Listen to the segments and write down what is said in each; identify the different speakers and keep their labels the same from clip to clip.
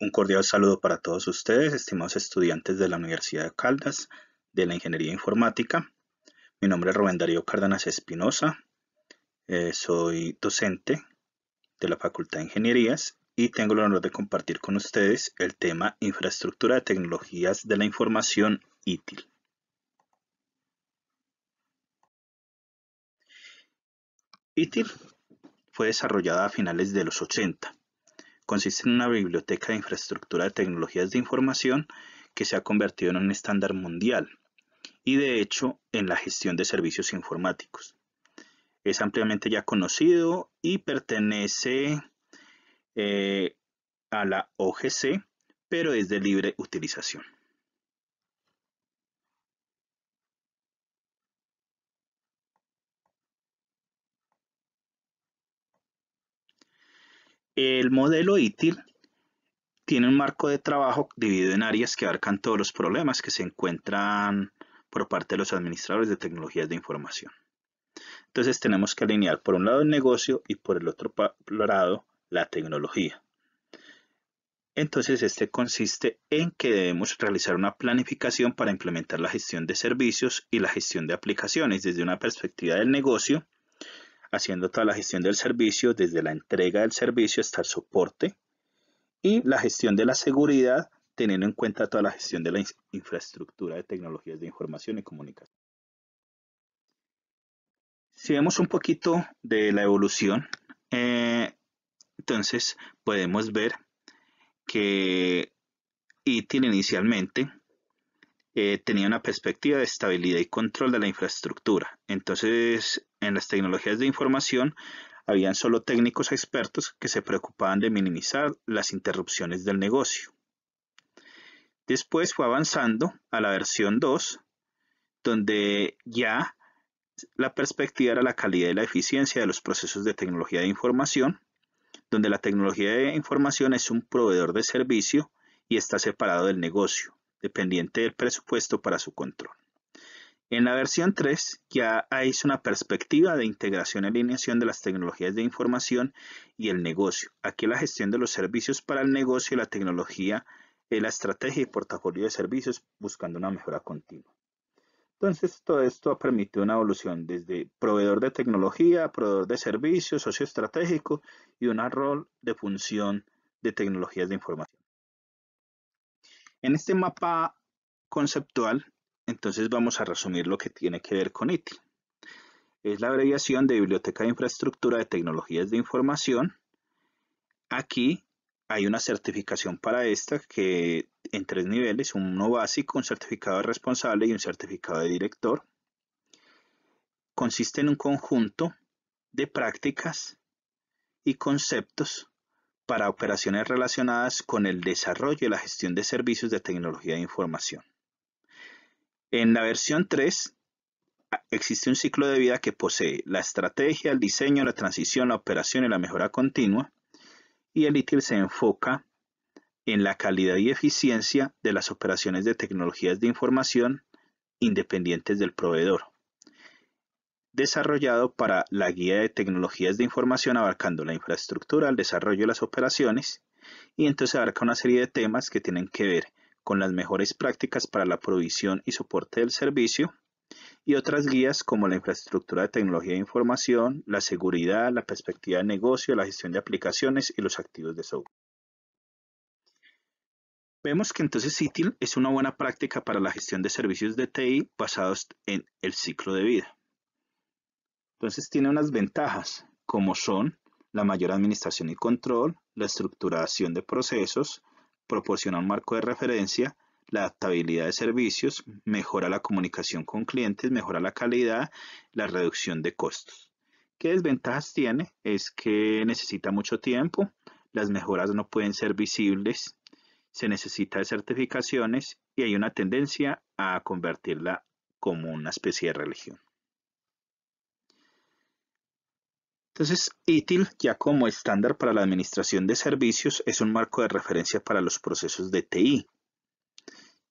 Speaker 1: Un cordial saludo para todos ustedes, estimados estudiantes de la Universidad de Caldas de la Ingeniería Informática. Mi nombre es Rubén Darío Cárdenas Espinosa. Eh, soy docente de la Facultad de Ingenierías y tengo el honor de compartir con ustedes el tema Infraestructura de Tecnologías de la Información ITIL. ITIL fue desarrollada a finales de los 80 consiste en una biblioteca de infraestructura de tecnologías de información que se ha convertido en un estándar mundial y de hecho en la gestión de servicios informáticos. Es ampliamente ya conocido y pertenece eh, a la OGC, pero es de libre utilización. El modelo ITIL tiene un marco de trabajo dividido en áreas que abarcan todos los problemas que se encuentran por parte de los administradores de tecnologías de información. Entonces tenemos que alinear por un lado el negocio y por el otro lado la tecnología. Entonces este consiste en que debemos realizar una planificación para implementar la gestión de servicios y la gestión de aplicaciones desde una perspectiva del negocio haciendo toda la gestión del servicio, desde la entrega del servicio hasta el soporte y la gestión de la seguridad, teniendo en cuenta toda la gestión de la infraestructura de tecnologías de información y comunicación. Si vemos un poquito de la evolución, eh, entonces podemos ver que ITIL inicialmente eh, tenía una perspectiva de estabilidad y control de la infraestructura. Entonces en las tecnologías de información habían solo técnicos expertos que se preocupaban de minimizar las interrupciones del negocio. Después fue avanzando a la versión 2, donde ya la perspectiva era la calidad y la eficiencia de los procesos de tecnología de información, donde la tecnología de información es un proveedor de servicio y está separado del negocio, dependiente del presupuesto para su control. En la versión 3 ya hay una perspectiva de integración y alineación de las tecnologías de información y el negocio. Aquí la gestión de los servicios para el negocio y la tecnología, la estrategia y portafolio de servicios buscando una mejora continua. Entonces, todo esto ha permitido una evolución desde proveedor de tecnología, proveedor de servicios, socio estratégico y un rol de función de tecnologías de información. En este mapa conceptual entonces vamos a resumir lo que tiene que ver con IT. Es la abreviación de Biblioteca de Infraestructura de Tecnologías de Información. Aquí hay una certificación para esta que en tres niveles, uno básico, un certificado de responsable y un certificado de director. Consiste en un conjunto de prácticas y conceptos para operaciones relacionadas con el desarrollo y la gestión de servicios de tecnología de información. En la versión 3 existe un ciclo de vida que posee la estrategia, el diseño, la transición, la operación y la mejora continua. Y el ITIL se enfoca en la calidad y eficiencia de las operaciones de tecnologías de información independientes del proveedor, desarrollado para la guía de tecnologías de información abarcando la infraestructura, el desarrollo de las operaciones, y entonces abarca una serie de temas que tienen que ver con las mejores prácticas para la provisión y soporte del servicio, y otras guías como la infraestructura de tecnología de información, la seguridad, la perspectiva de negocio, la gestión de aplicaciones y los activos de software. Vemos que entonces CITIL es una buena práctica para la gestión de servicios de TI basados en el ciclo de vida. Entonces tiene unas ventajas como son la mayor administración y control, la estructuración de procesos, proporciona un marco de referencia, la adaptabilidad de servicios, mejora la comunicación con clientes, mejora la calidad, la reducción de costos. ¿Qué desventajas tiene? Es que necesita mucho tiempo, las mejoras no pueden ser visibles, se necesita de certificaciones y hay una tendencia a convertirla como una especie de religión. Entonces, ITIL, ya como estándar para la administración de servicios, es un marco de referencia para los procesos de TI.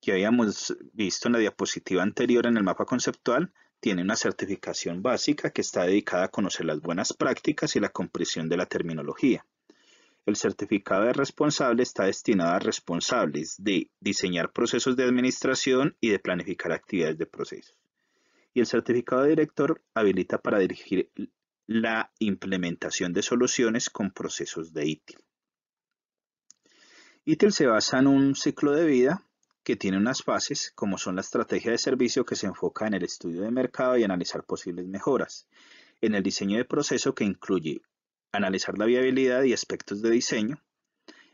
Speaker 1: Que habíamos visto en la diapositiva anterior en el mapa conceptual, tiene una certificación básica que está dedicada a conocer las buenas prácticas y la comprensión de la terminología. El certificado de responsable está destinado a responsables de diseñar procesos de administración y de planificar actividades de procesos. Y el certificado de director habilita para dirigir la implementación de soluciones con procesos de ITIL. ITIL se basa en un ciclo de vida que tiene unas fases, como son la estrategia de servicio que se enfoca en el estudio de mercado y analizar posibles mejoras, en el diseño de proceso que incluye analizar la viabilidad y aspectos de diseño,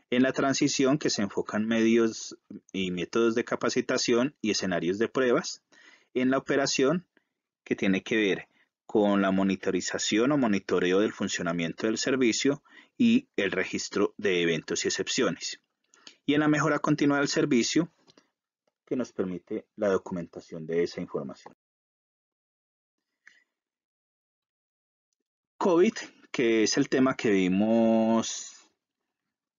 Speaker 1: en la transición que se enfoca en medios y métodos de capacitación y escenarios de pruebas, en la operación que tiene que ver con la monitorización o monitoreo del funcionamiento del servicio y el registro de eventos y excepciones. Y en la mejora continua del servicio, que nos permite la documentación de esa información. COVID, que es el tema que vimos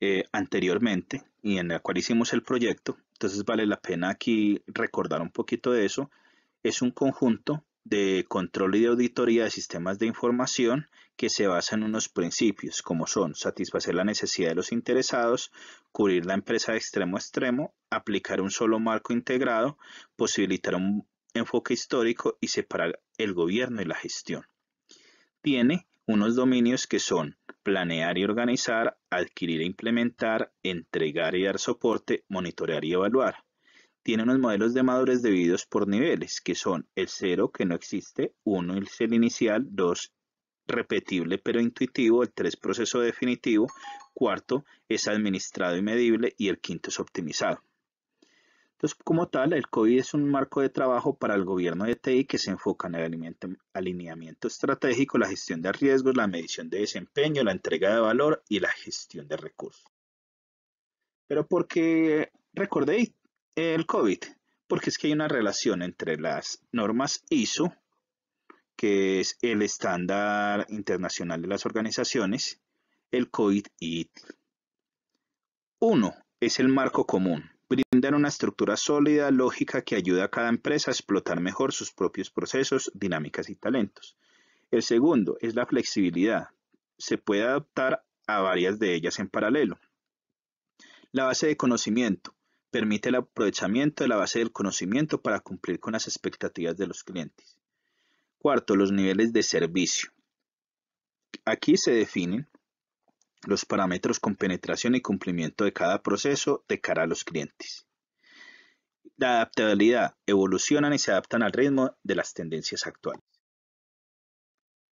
Speaker 1: eh, anteriormente y en el cual hicimos el proyecto, entonces vale la pena aquí recordar un poquito de eso, es un conjunto de control y de auditoría de sistemas de información que se basan en unos principios como son satisfacer la necesidad de los interesados, cubrir la empresa de extremo a extremo, aplicar un solo marco integrado, posibilitar un enfoque histórico y separar el gobierno y la gestión. Tiene unos dominios que son planear y organizar, adquirir e implementar, entregar y dar soporte, monitorear y evaluar tiene unos modelos de madurez divididos por niveles, que son el 0, que no existe, 1 es el inicial, 2 repetible pero intuitivo, el 3 proceso definitivo, cuarto es administrado y medible y el quinto es optimizado. Entonces, como tal, el COVID es un marco de trabajo para el gobierno de TI que se enfoca en el alineamiento estratégico, la gestión de riesgos, la medición de desempeño, la entrega de valor y la gestión de recursos. Pero porque recordéis, el COVID, porque es que hay una relación entre las normas ISO, que es el estándar internacional de las organizaciones, el COVID y Uno, es el marco común. Brindar una estructura sólida, lógica, que ayuda a cada empresa a explotar mejor sus propios procesos, dinámicas y talentos. El segundo es la flexibilidad. Se puede adaptar a varias de ellas en paralelo. La base de conocimiento permite el aprovechamiento de la base del conocimiento para cumplir con las expectativas de los clientes. Cuarto, los niveles de servicio. Aquí se definen los parámetros con penetración y cumplimiento de cada proceso de cara a los clientes. La adaptabilidad evolucionan y se adaptan al ritmo de las tendencias actuales.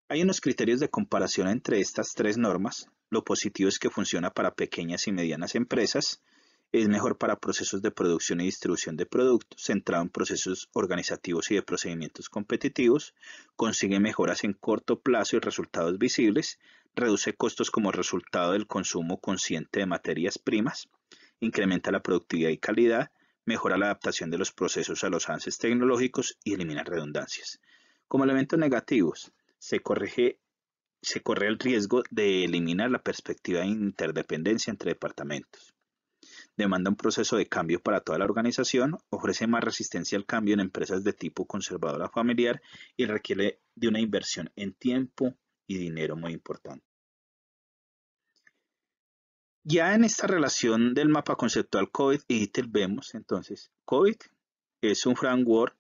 Speaker 1: Hay unos criterios de comparación entre estas tres normas. Lo positivo es que funciona para pequeñas y medianas empresas, es mejor para procesos de producción y distribución de productos, centrado en procesos organizativos y de procedimientos competitivos, consigue mejoras en corto plazo y resultados visibles, reduce costos como resultado del consumo consciente de materias primas, incrementa la productividad y calidad, mejora la adaptación de los procesos a los avances tecnológicos y elimina redundancias. Como elementos negativos, se corre el riesgo de eliminar la perspectiva de interdependencia entre departamentos demanda un proceso de cambio para toda la organización, ofrece más resistencia al cambio en empresas de tipo conservadora familiar y requiere de una inversión en tiempo y dinero muy importante. Ya en esta relación del mapa conceptual COVID y vemos entonces, COVID es un framework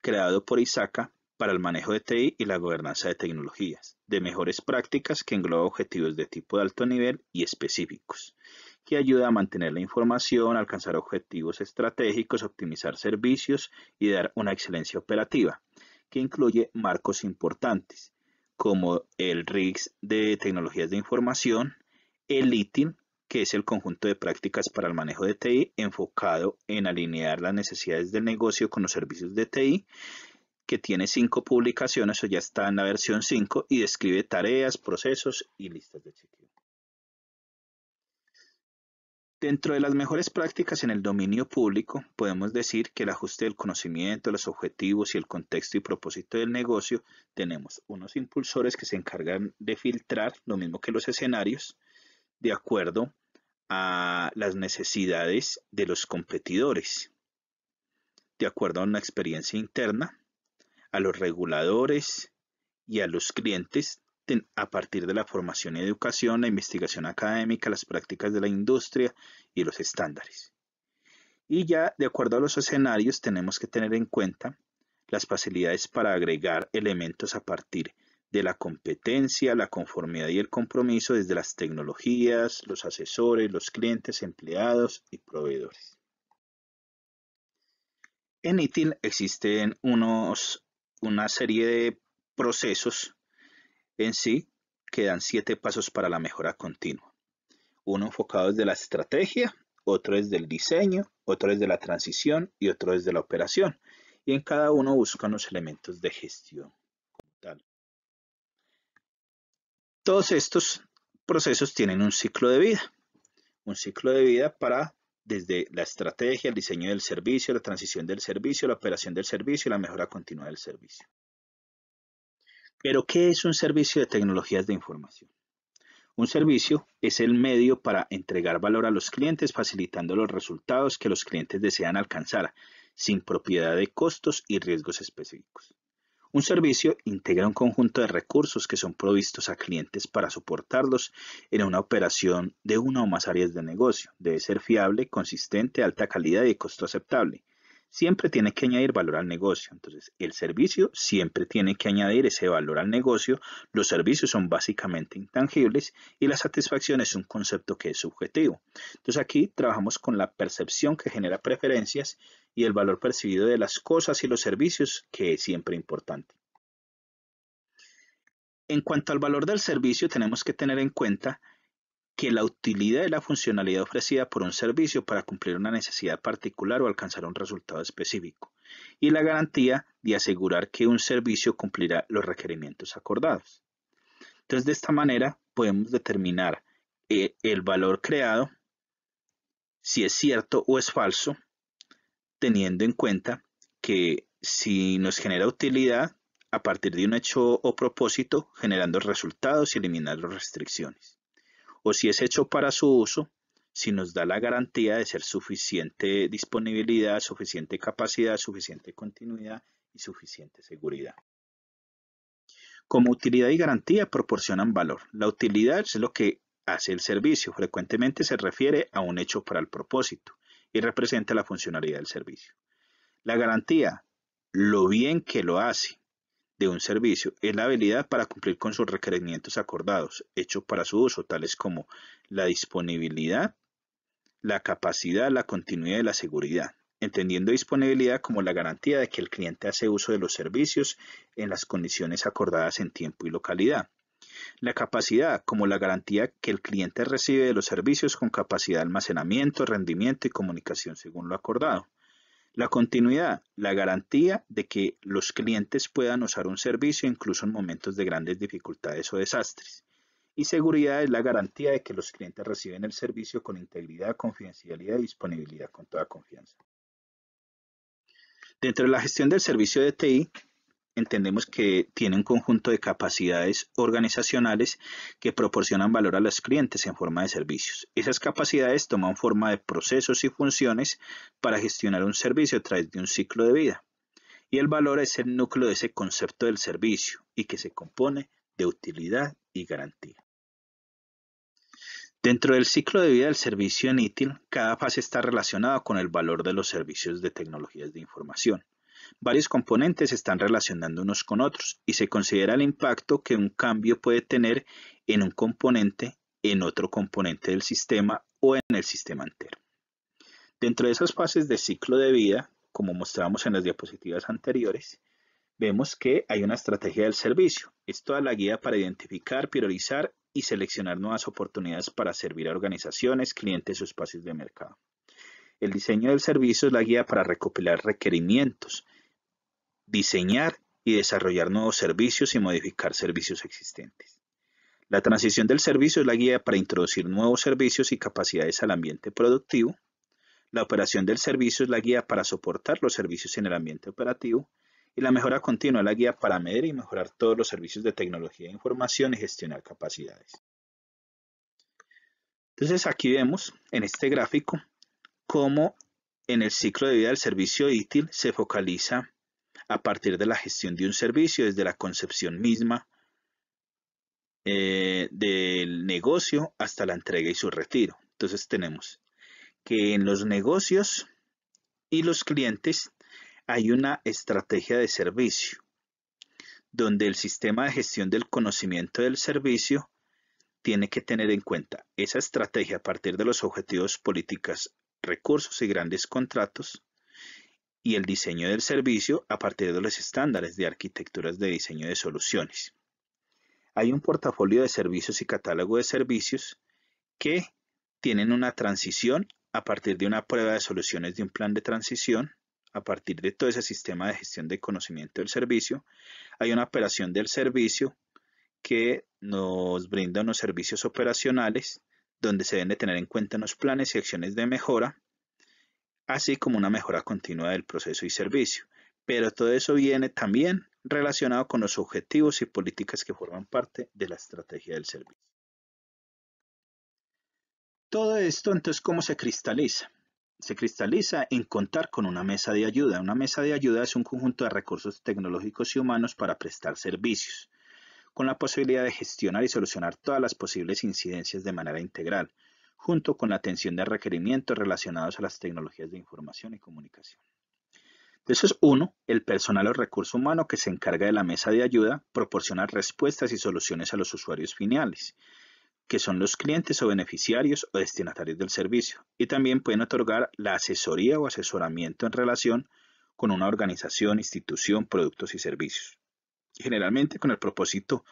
Speaker 1: creado por ISACA para el manejo de TI y la gobernanza de tecnologías, de mejores prácticas que engloba objetivos de tipo de alto nivel y específicos que ayuda a mantener la información, alcanzar objetivos estratégicos, optimizar servicios y dar una excelencia operativa, que incluye marcos importantes como el RIGS de tecnologías de información, el ITIN, que es el conjunto de prácticas para el manejo de TI enfocado en alinear las necesidades del negocio con los servicios de TI, que tiene cinco publicaciones o ya está en la versión 5 y describe tareas, procesos y listas de chequeo. Dentro de las mejores prácticas en el dominio público, podemos decir que el ajuste del conocimiento, los objetivos y el contexto y propósito del negocio, tenemos unos impulsores que se encargan de filtrar, lo mismo que los escenarios, de acuerdo a las necesidades de los competidores, de acuerdo a una experiencia interna, a los reguladores y a los clientes a partir de la formación y educación, la investigación académica, las prácticas de la industria y los estándares. Y ya, de acuerdo a los escenarios, tenemos que tener en cuenta las facilidades para agregar elementos a partir de la competencia, la conformidad y el compromiso desde las tecnologías, los asesores, los clientes, empleados y proveedores. En ITIL existen unos, una serie de procesos en sí, quedan siete pasos para la mejora continua. Uno enfocado desde la estrategia, otro desde el diseño, otro desde la transición y otro desde la operación. Y en cada uno buscan los elementos de gestión. Todos estos procesos tienen un ciclo de vida. Un ciclo de vida para desde la estrategia, el diseño del servicio, la transición del servicio, la operación del servicio y la mejora continua del servicio. Pero, ¿qué es un servicio de tecnologías de información? Un servicio es el medio para entregar valor a los clientes facilitando los resultados que los clientes desean alcanzar, sin propiedad de costos y riesgos específicos. Un servicio integra un conjunto de recursos que son provistos a clientes para soportarlos en una operación de una o más áreas de negocio. Debe ser fiable, consistente, alta calidad y de costo aceptable siempre tiene que añadir valor al negocio. Entonces, el servicio siempre tiene que añadir ese valor al negocio. Los servicios son básicamente intangibles y la satisfacción es un concepto que es subjetivo. Entonces, aquí trabajamos con la percepción que genera preferencias y el valor percibido de las cosas y los servicios, que es siempre importante. En cuanto al valor del servicio, tenemos que tener en cuenta la utilidad de la funcionalidad ofrecida por un servicio para cumplir una necesidad particular o alcanzar un resultado específico, y la garantía de asegurar que un servicio cumplirá los requerimientos acordados. Entonces, de esta manera podemos determinar eh, el valor creado, si es cierto o es falso, teniendo en cuenta que si nos genera utilidad a partir de un hecho o propósito, generando resultados y eliminando restricciones o si es hecho para su uso, si nos da la garantía de ser suficiente disponibilidad, suficiente capacidad, suficiente continuidad y suficiente seguridad. Como utilidad y garantía proporcionan valor. La utilidad es lo que hace el servicio. Frecuentemente se refiere a un hecho para el propósito y representa la funcionalidad del servicio. La garantía, lo bien que lo hace, de un servicio es la habilidad para cumplir con sus requerimientos acordados, hechos para su uso, tales como la disponibilidad, la capacidad, la continuidad y la seguridad, entendiendo disponibilidad como la garantía de que el cliente hace uso de los servicios en las condiciones acordadas en tiempo y localidad. La capacidad como la garantía que el cliente recibe de los servicios con capacidad de almacenamiento, rendimiento y comunicación según lo acordado. La continuidad, la garantía de que los clientes puedan usar un servicio incluso en momentos de grandes dificultades o desastres. Y seguridad es la garantía de que los clientes reciben el servicio con integridad, confidencialidad y disponibilidad con toda confianza. Dentro de la gestión del servicio de TI, entendemos que tiene un conjunto de capacidades organizacionales que proporcionan valor a los clientes en forma de servicios. Esas capacidades toman forma de procesos y funciones para gestionar un servicio a través de un ciclo de vida. Y el valor es el núcleo de ese concepto del servicio y que se compone de utilidad y garantía. Dentro del ciclo de vida del servicio en ITIL, cada fase está relacionada con el valor de los servicios de tecnologías de información. Varios componentes están relacionando unos con otros y se considera el impacto que un cambio puede tener en un componente, en otro componente del sistema o en el sistema entero. Dentro de esas fases de ciclo de vida, como mostramos en las diapositivas anteriores, vemos que hay una estrategia del servicio. Es toda la guía para identificar, priorizar y seleccionar nuevas oportunidades para servir a organizaciones, clientes o espacios de mercado. El diseño del servicio es la guía para recopilar requerimientos, diseñar y desarrollar nuevos servicios y modificar servicios existentes. La transición del servicio es la guía para introducir nuevos servicios y capacidades al ambiente productivo. La operación del servicio es la guía para soportar los servicios en el ambiente operativo. Y la mejora continua es la guía para medir y mejorar todos los servicios de tecnología de información y gestionar capacidades. Entonces aquí vemos en este gráfico cómo en el ciclo de vida del servicio ITIL se focaliza a partir de la gestión de un servicio, desde la concepción misma eh, del negocio hasta la entrega y su retiro. Entonces tenemos que en los negocios y los clientes hay una estrategia de servicio, donde el sistema de gestión del conocimiento del servicio tiene que tener en cuenta esa estrategia a partir de los objetivos, políticas, recursos y grandes contratos, y el diseño del servicio a partir de los estándares de arquitecturas de diseño de soluciones. Hay un portafolio de servicios y catálogo de servicios que tienen una transición a partir de una prueba de soluciones de un plan de transición, a partir de todo ese sistema de gestión de conocimiento del servicio. Hay una operación del servicio que nos brinda unos servicios operacionales donde se deben de tener en cuenta unos planes y acciones de mejora así como una mejora continua del proceso y servicio. Pero todo eso viene también relacionado con los objetivos y políticas que forman parte de la estrategia del servicio. Todo esto, entonces, ¿cómo se cristaliza? Se cristaliza en contar con una mesa de ayuda. Una mesa de ayuda es un conjunto de recursos tecnológicos y humanos para prestar servicios, con la posibilidad de gestionar y solucionar todas las posibles incidencias de manera integral, junto con la atención de requerimientos relacionados a las tecnologías de información y comunicación. Eso es uno, el personal o recurso humano que se encarga de la mesa de ayuda proporciona respuestas y soluciones a los usuarios finales, que son los clientes o beneficiarios o destinatarios del servicio, y también pueden otorgar la asesoría o asesoramiento en relación con una organización, institución, productos y servicios. Generalmente con el propósito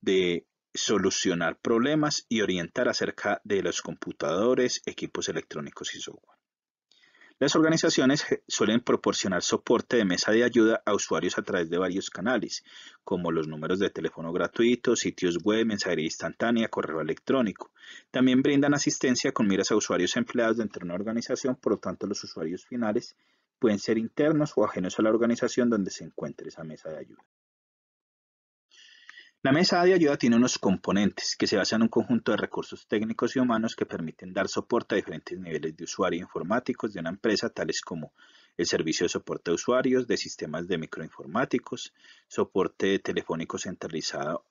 Speaker 1: de solucionar problemas y orientar acerca de los computadores, equipos electrónicos y software. Las organizaciones suelen proporcionar soporte de mesa de ayuda a usuarios a través de varios canales, como los números de teléfono gratuito, sitios web, mensajería instantánea, correo electrónico. También brindan asistencia con miras a usuarios empleados dentro de una organización, por lo tanto los usuarios finales pueden ser internos o ajenos a la organización donde se encuentre esa mesa de ayuda. La mesa de ayuda tiene unos componentes que se basan en un conjunto de recursos técnicos y humanos que permiten dar soporte a diferentes niveles de usuario informáticos de una empresa, tales como el servicio de soporte a usuarios de sistemas de microinformáticos, soporte telefónico centralizado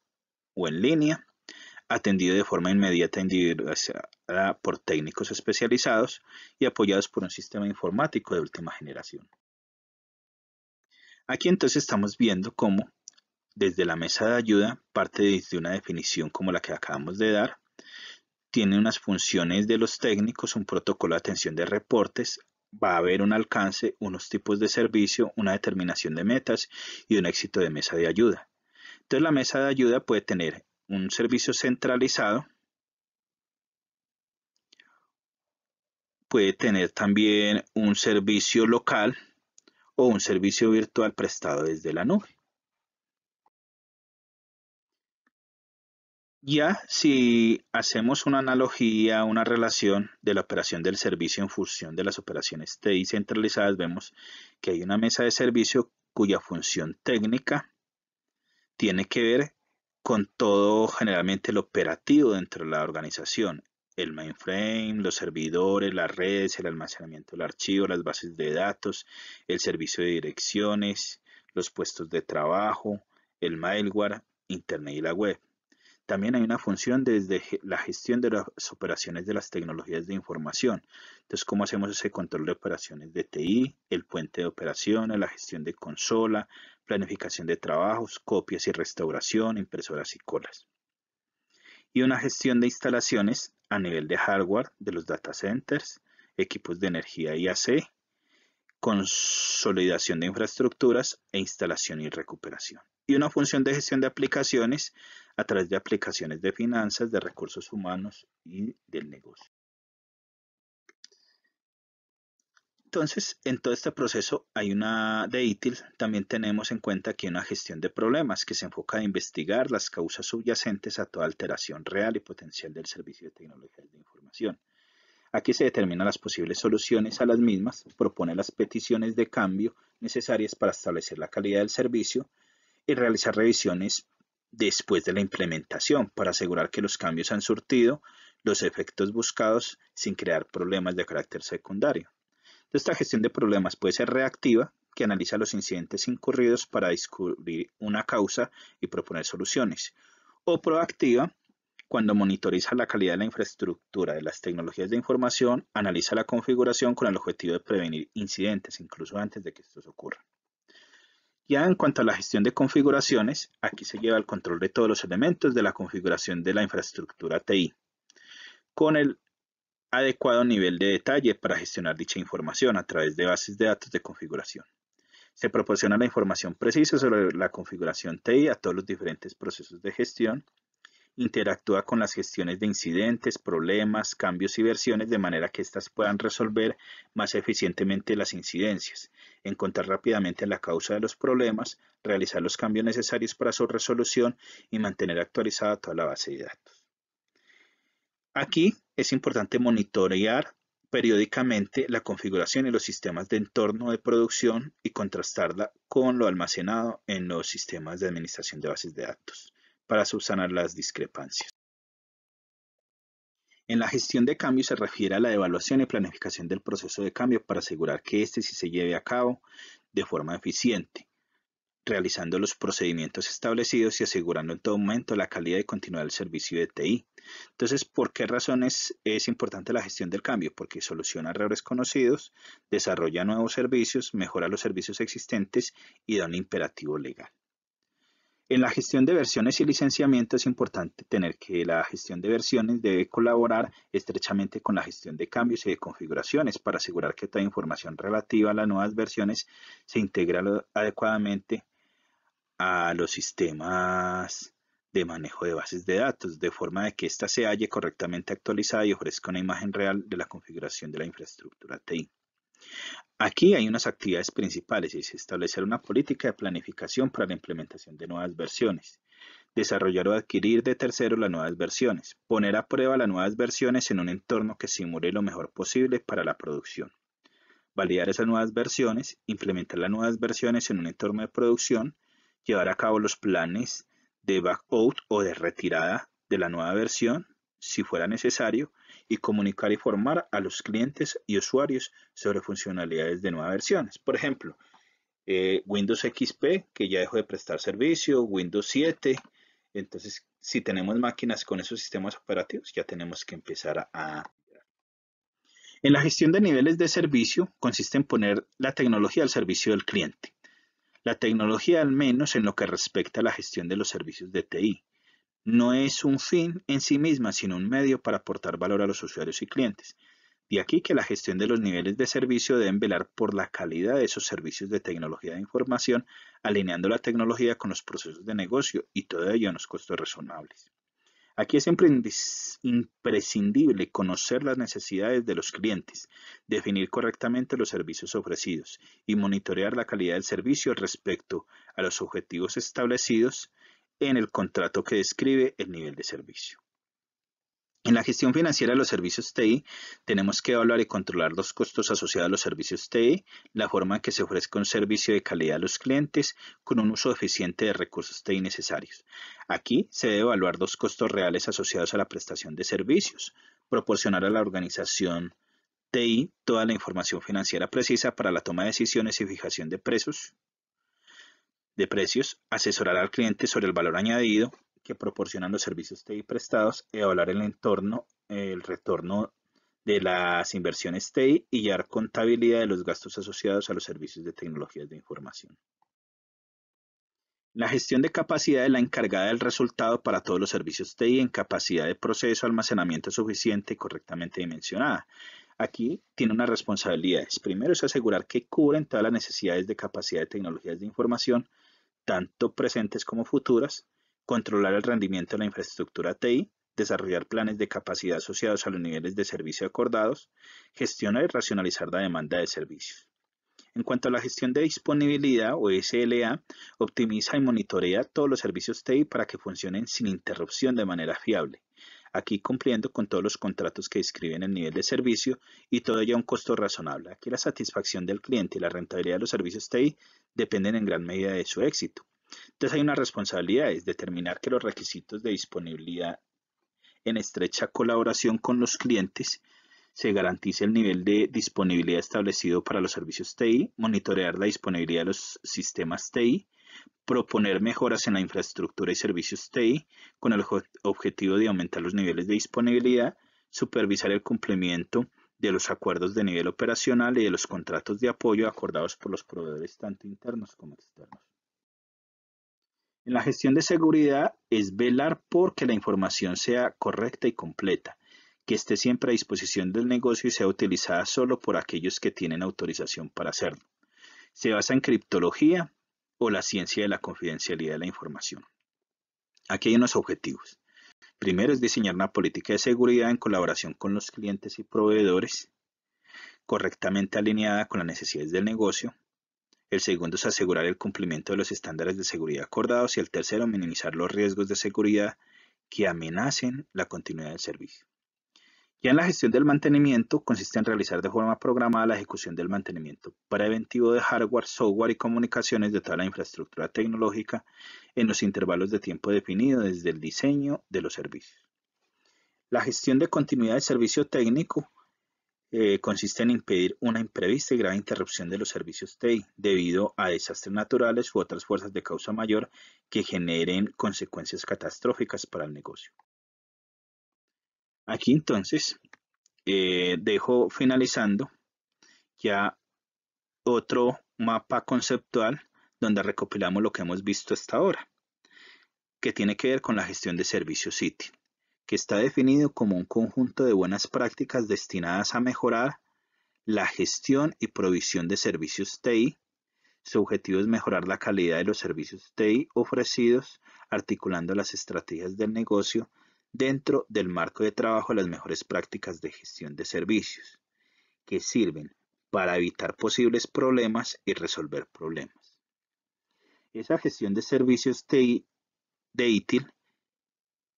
Speaker 1: o en línea, atendido de forma inmediata e individualizada por técnicos especializados y apoyados por un sistema informático de última generación. Aquí entonces estamos viendo cómo desde la mesa de ayuda parte de una definición como la que acabamos de dar, tiene unas funciones de los técnicos, un protocolo de atención de reportes, va a haber un alcance, unos tipos de servicio, una determinación de metas y un éxito de mesa de ayuda. Entonces la mesa de ayuda puede tener un servicio centralizado, puede tener también un servicio local o un servicio virtual prestado desde la nube. Ya si hacemos una analogía, una relación de la operación del servicio en función de las operaciones TI centralizadas, vemos que hay una mesa de servicio cuya función técnica tiene que ver con todo generalmente el operativo dentro de la organización, el mainframe, los servidores, las redes, el almacenamiento del archivo, las bases de datos, el servicio de direcciones, los puestos de trabajo, el malware, internet y la web. También hay una función desde la gestión de las operaciones de las tecnologías de información. Entonces, ¿cómo hacemos ese control de operaciones de TI, el puente de operaciones, la gestión de consola, planificación de trabajos, copias y restauración, impresoras y colas? Y una gestión de instalaciones a nivel de hardware de los data centers, equipos de energía y AC, consolidación de infraestructuras e instalación y recuperación. Y una función de gestión de aplicaciones a través de aplicaciones de finanzas, de recursos humanos y del negocio. Entonces, en todo este proceso hay una de ITIL, también tenemos en cuenta aquí una gestión de problemas que se enfoca a investigar las causas subyacentes a toda alteración real y potencial del servicio de tecnologías de información. Aquí se determinan las posibles soluciones a las mismas, propone las peticiones de cambio necesarias para establecer la calidad del servicio y realizar revisiones después de la implementación para asegurar que los cambios han surtido los efectos buscados sin crear problemas de carácter secundario. Esta gestión de problemas puede ser reactiva, que analiza los incidentes incurridos para descubrir una causa y proponer soluciones, o proactiva, cuando monitoriza la calidad de la infraestructura de las tecnologías de información, analiza la configuración con el objetivo de prevenir incidentes incluso antes de que estos ocurran. Ya en cuanto a la gestión de configuraciones, aquí se lleva el control de todos los elementos de la configuración de la infraestructura TI, con el adecuado nivel de detalle para gestionar dicha información a través de bases de datos de configuración. Se proporciona la información precisa sobre la configuración TI a todos los diferentes procesos de gestión interactúa con las gestiones de incidentes, problemas, cambios y versiones de manera que éstas puedan resolver más eficientemente las incidencias, encontrar rápidamente la causa de los problemas, realizar los cambios necesarios para su resolución y mantener actualizada toda la base de datos. Aquí es importante monitorear periódicamente la configuración y los sistemas de entorno de producción y contrastarla con lo almacenado en los sistemas de administración de bases de datos para subsanar las discrepancias. En la gestión de cambio se refiere a la evaluación y planificación del proceso de cambio para asegurar que éste se lleve a cabo de forma eficiente, realizando los procedimientos establecidos y asegurando en todo momento la calidad y continuidad del servicio de TI. Entonces, ¿por qué razones es importante la gestión del cambio? Porque soluciona errores conocidos, desarrolla nuevos servicios, mejora los servicios existentes y da un imperativo legal. En la gestión de versiones y licenciamiento es importante tener que la gestión de versiones debe colaborar estrechamente con la gestión de cambios y de configuraciones para asegurar que toda información relativa a las nuevas versiones se integra adecuadamente a los sistemas de manejo de bases de datos, de forma de que ésta se halle correctamente actualizada y ofrezca una imagen real de la configuración de la infraestructura TI. Aquí hay unas actividades principales, establecer una política de planificación para la implementación de nuevas versiones, desarrollar o adquirir de terceros las nuevas versiones, poner a prueba las nuevas versiones en un entorno que simule lo mejor posible para la producción, validar esas nuevas versiones, implementar las nuevas versiones en un entorno de producción, llevar a cabo los planes de back-out o de retirada de la nueva versión, si fuera necesario, y comunicar y formar a los clientes y usuarios sobre funcionalidades de nuevas versiones. Por ejemplo, eh, Windows XP, que ya dejó de prestar servicio, Windows 7. Entonces, si tenemos máquinas con esos sistemas operativos, ya tenemos que empezar a... En la gestión de niveles de servicio consiste en poner la tecnología al servicio del cliente. La tecnología al menos en lo que respecta a la gestión de los servicios de TI no es un fin en sí misma, sino un medio para aportar valor a los usuarios y clientes. De aquí que la gestión de los niveles de servicio deben velar por la calidad de esos servicios de tecnología de información, alineando la tecnología con los procesos de negocio y todo ello a los costos razonables. Aquí es imprescindible conocer las necesidades de los clientes, definir correctamente los servicios ofrecidos y monitorear la calidad del servicio respecto a los objetivos establecidos en el contrato que describe el nivel de servicio. En la gestión financiera de los servicios TI, tenemos que evaluar y controlar los costos asociados a los servicios TI, la forma en que se ofrezca un servicio de calidad a los clientes con un uso eficiente de recursos TI necesarios. Aquí se debe evaluar los costos reales asociados a la prestación de servicios, proporcionar a la organización TI toda la información financiera precisa para la toma de decisiones y fijación de precios, de precios, asesorar al cliente sobre el valor añadido que proporcionan los servicios TI prestados, evaluar el entorno, el retorno de las inversiones TI y llevar contabilidad de los gastos asociados a los servicios de tecnologías de información. La gestión de capacidad es la encargada del resultado para todos los servicios TI en capacidad de proceso, almacenamiento suficiente y correctamente dimensionada. Aquí tiene unas responsabilidades. Primero es asegurar que cubren todas las necesidades de capacidad de tecnologías de información tanto presentes como futuras, controlar el rendimiento de la infraestructura TI, desarrollar planes de capacidad asociados a los niveles de servicio acordados, gestionar y racionalizar la demanda de servicios. En cuanto a la gestión de disponibilidad o SLA, optimiza y monitorea todos los servicios TI para que funcionen sin interrupción de manera fiable aquí cumpliendo con todos los contratos que describen el nivel de servicio y todo ello a un costo razonable. Aquí la satisfacción del cliente y la rentabilidad de los servicios TI dependen en gran medida de su éxito. Entonces hay una responsabilidad, es determinar que los requisitos de disponibilidad en estrecha colaboración con los clientes se garantice el nivel de disponibilidad establecido para los servicios TI, monitorear la disponibilidad de los sistemas TI, proponer mejoras en la infraestructura y servicios TI con el objetivo de aumentar los niveles de disponibilidad, supervisar el cumplimiento de los acuerdos de nivel operacional y de los contratos de apoyo acordados por los proveedores tanto internos como externos. En la gestión de seguridad es velar por que la información sea correcta y completa, que esté siempre a disposición del negocio y sea utilizada solo por aquellos que tienen autorización para hacerlo. Se basa en criptología, o la ciencia de la confidencialidad de la información. Aquí hay unos objetivos. Primero es diseñar una política de seguridad en colaboración con los clientes y proveedores, correctamente alineada con las necesidades del negocio. El segundo es asegurar el cumplimiento de los estándares de seguridad acordados y el tercero minimizar los riesgos de seguridad que amenacen la continuidad del servicio. Ya en la gestión del mantenimiento consiste en realizar de forma programada la ejecución del mantenimiento preventivo de hardware, software y comunicaciones de toda la infraestructura tecnológica en los intervalos de tiempo definidos desde el diseño de los servicios. La gestión de continuidad del servicio técnico eh, consiste en impedir una imprevista y grave interrupción de los servicios TEI debido a desastres naturales u otras fuerzas de causa mayor que generen consecuencias catastróficas para el negocio. Aquí entonces eh, dejo finalizando ya otro mapa conceptual donde recopilamos lo que hemos visto hasta ahora, que tiene que ver con la gestión de servicios City, que está definido como un conjunto de buenas prácticas destinadas a mejorar la gestión y provisión de servicios TI. Su objetivo es mejorar la calidad de los servicios TI ofrecidos, articulando las estrategias del negocio dentro del marco de trabajo las mejores prácticas de gestión de servicios, que sirven para evitar posibles problemas y resolver problemas. Esa gestión de servicios de ITIL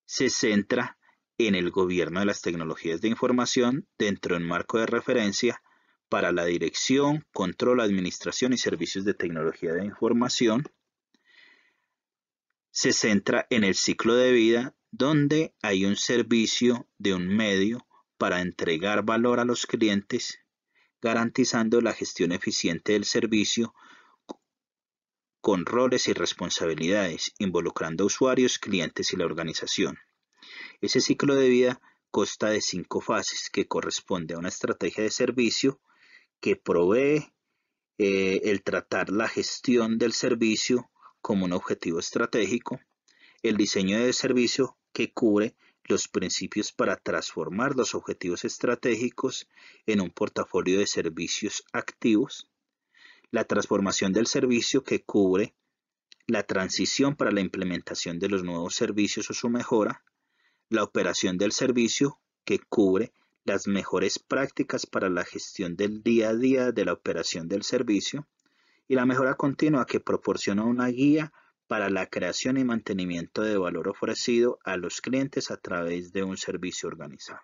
Speaker 1: se centra en el gobierno de las tecnologías de información dentro del marco de referencia para la dirección, control, administración y servicios de tecnología de información. Se centra en el ciclo de vida donde hay un servicio de un medio para entregar valor a los clientes, garantizando la gestión eficiente del servicio con roles y responsabilidades, involucrando a usuarios, clientes y la organización. Ese ciclo de vida consta de cinco fases que corresponde a una estrategia de servicio que provee eh, el tratar la gestión del servicio como un objetivo estratégico, el diseño del servicio que cubre los principios para transformar los objetivos estratégicos en un portafolio de servicios activos, la transformación del servicio que cubre la transición para la implementación de los nuevos servicios o su mejora, la operación del servicio que cubre las mejores prácticas para la gestión del día a día de la operación del servicio y la mejora continua que proporciona una guía para la creación y mantenimiento de valor ofrecido a los clientes a través de un servicio organizado.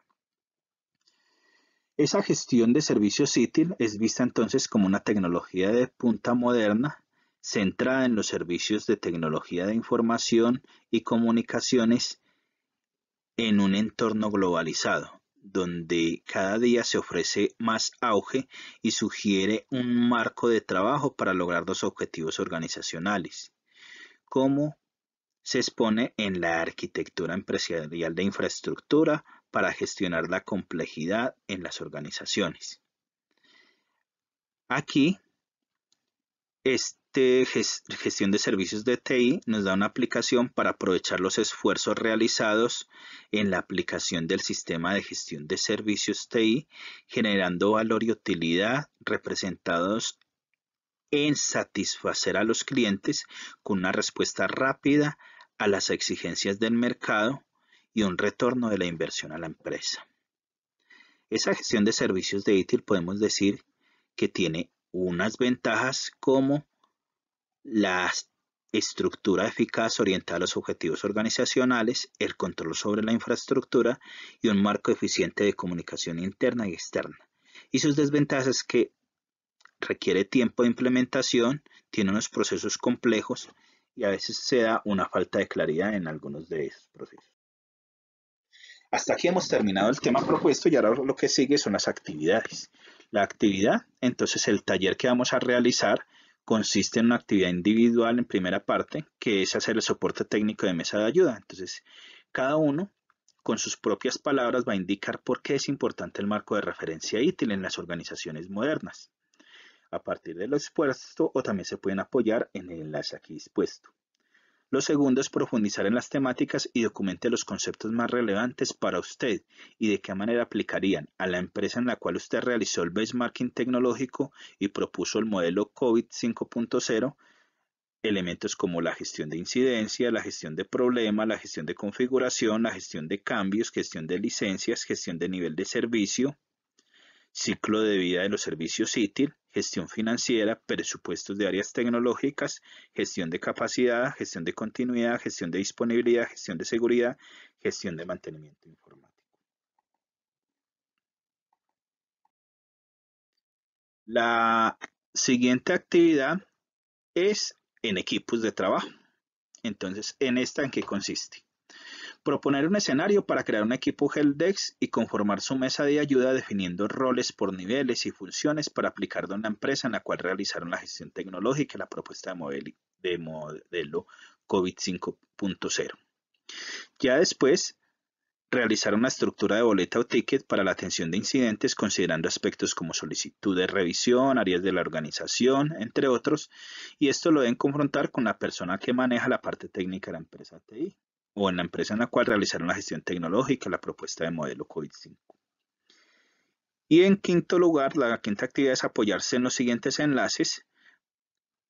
Speaker 1: Esa gestión de servicios ITIL es vista entonces como una tecnología de punta moderna centrada en los servicios de tecnología de información y comunicaciones en un entorno globalizado, donde cada día se ofrece más auge y sugiere un marco de trabajo para lograr los objetivos organizacionales cómo se expone en la arquitectura empresarial de infraestructura para gestionar la complejidad en las organizaciones. Aquí, esta gestión de servicios de TI nos da una aplicación para aprovechar los esfuerzos realizados en la aplicación del sistema de gestión de servicios TI, generando valor y utilidad representados en satisfacer a los clientes con una respuesta rápida a las exigencias del mercado y un retorno de la inversión a la empresa. Esa gestión de servicios de ITIL podemos decir que tiene unas ventajas como la estructura eficaz orientada a los objetivos organizacionales, el control sobre la infraestructura y un marco eficiente de comunicación interna y externa. Y sus desventajas que requiere tiempo de implementación, tiene unos procesos complejos y a veces se da una falta de claridad en algunos de esos procesos. Hasta aquí hemos terminado el tema propuesto y ahora lo que sigue son las actividades. La actividad, entonces el taller que vamos a realizar consiste en una actividad individual en primera parte, que es hacer el soporte técnico de mesa de ayuda. Entonces, cada uno con sus propias palabras va a indicar por qué es importante el marco de referencia ITIL en las organizaciones modernas a partir de lo expuesto o también se pueden apoyar en el enlace aquí dispuesto. Lo segundo es profundizar en las temáticas y documente los conceptos más relevantes para usted y de qué manera aplicarían a la empresa en la cual usted realizó el benchmarking tecnológico y propuso el modelo COVID 5.0, elementos como la gestión de incidencia, la gestión de problema, la gestión de configuración, la gestión de cambios, gestión de licencias, gestión de nivel de servicio, ciclo de vida de los servicios ITIL, gestión financiera, presupuestos de áreas tecnológicas, gestión de capacidad, gestión de continuidad, gestión de disponibilidad, gestión de seguridad, gestión de mantenimiento informático. La siguiente actividad es en equipos de trabajo. Entonces, ¿en esta en qué consiste? Proponer un escenario para crear un equipo Heldex y conformar su mesa de ayuda definiendo roles por niveles y funciones para aplicarlo en la empresa en la cual realizaron la gestión tecnológica y la propuesta de modelo COVID 5.0. Ya después, realizar una estructura de boleta o ticket para la atención de incidentes considerando aspectos como solicitud de revisión, áreas de la organización, entre otros, y esto lo deben confrontar con la persona que maneja la parte técnica de la empresa TI o en la empresa en la cual realizaron la gestión tecnológica, la propuesta de modelo COVID-5. Y en quinto lugar, la quinta actividad es apoyarse en los siguientes enlaces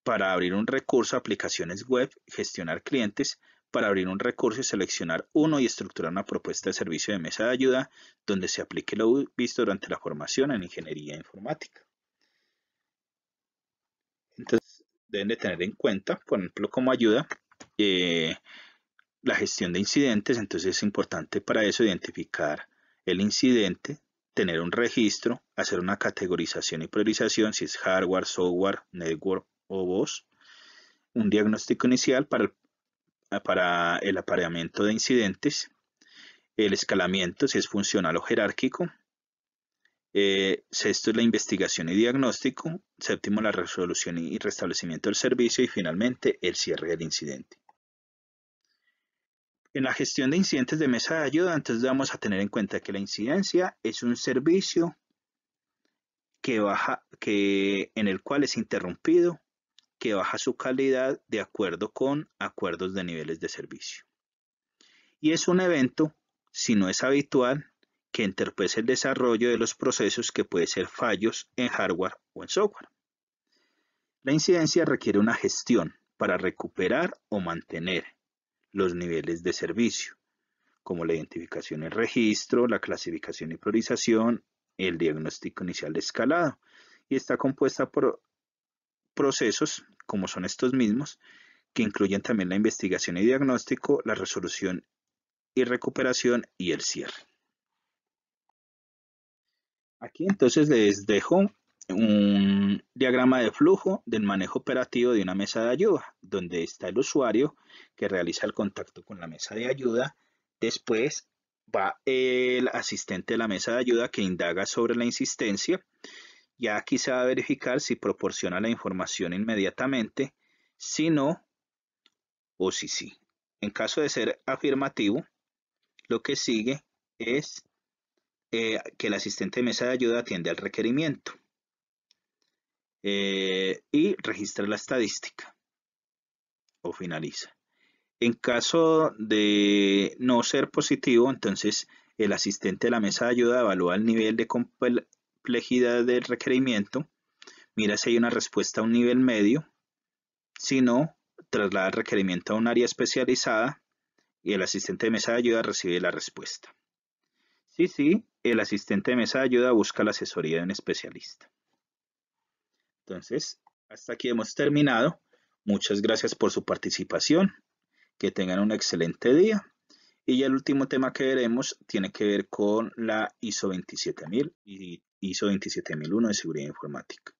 Speaker 1: para abrir un recurso, aplicaciones web, gestionar clientes, para abrir un recurso y seleccionar uno y estructurar una propuesta de servicio de mesa de ayuda donde se aplique lo visto durante la formación en ingeniería informática. Entonces, deben de tener en cuenta, por ejemplo, como ayuda, eh, la gestión de incidentes, entonces es importante para eso identificar el incidente, tener un registro, hacer una categorización y priorización, si es hardware, software, network o voz, un diagnóstico inicial para el, para el apareamiento de incidentes, el escalamiento, si es funcional o jerárquico, eh, sexto es la investigación y diagnóstico, séptimo la resolución y restablecimiento del servicio y finalmente el cierre del incidente. En la gestión de incidentes de mesa de ayuda, antes vamos a tener en cuenta que la incidencia es un servicio que baja, que, en el cual es interrumpido, que baja su calidad de acuerdo con acuerdos de niveles de servicio. Y es un evento, si no es habitual, que interpese el desarrollo de los procesos que puede ser fallos en hardware o en software. La incidencia requiere una gestión para recuperar o mantener los niveles de servicio, como la identificación y registro, la clasificación y priorización, el diagnóstico inicial de escalado, y está compuesta por procesos, como son estos mismos, que incluyen también la investigación y diagnóstico, la resolución y recuperación y el cierre. Aquí entonces les dejo un diagrama de flujo del manejo operativo de una mesa de ayuda, donde está el usuario que realiza el contacto con la mesa de ayuda. Después va el asistente de la mesa de ayuda que indaga sobre la insistencia. Ya aquí se va a verificar si proporciona la información inmediatamente, si no o si sí. En caso de ser afirmativo, lo que sigue es eh, que el asistente de mesa de ayuda atiende al requerimiento. Eh, y registra la estadística o finaliza. En caso de no ser positivo, entonces el asistente de la mesa de ayuda evalúa el nivel de complejidad del requerimiento, mira si hay una respuesta a un nivel medio, si no, traslada el requerimiento a un área especializada y el asistente de mesa de ayuda recibe la respuesta. Sí, sí, el asistente de mesa de ayuda busca la asesoría de un especialista. Entonces, hasta aquí hemos terminado. Muchas gracias por su participación. Que tengan un excelente día. Y ya el último tema que veremos tiene que ver con la ISO 27000 y ISO 27001 de seguridad informática.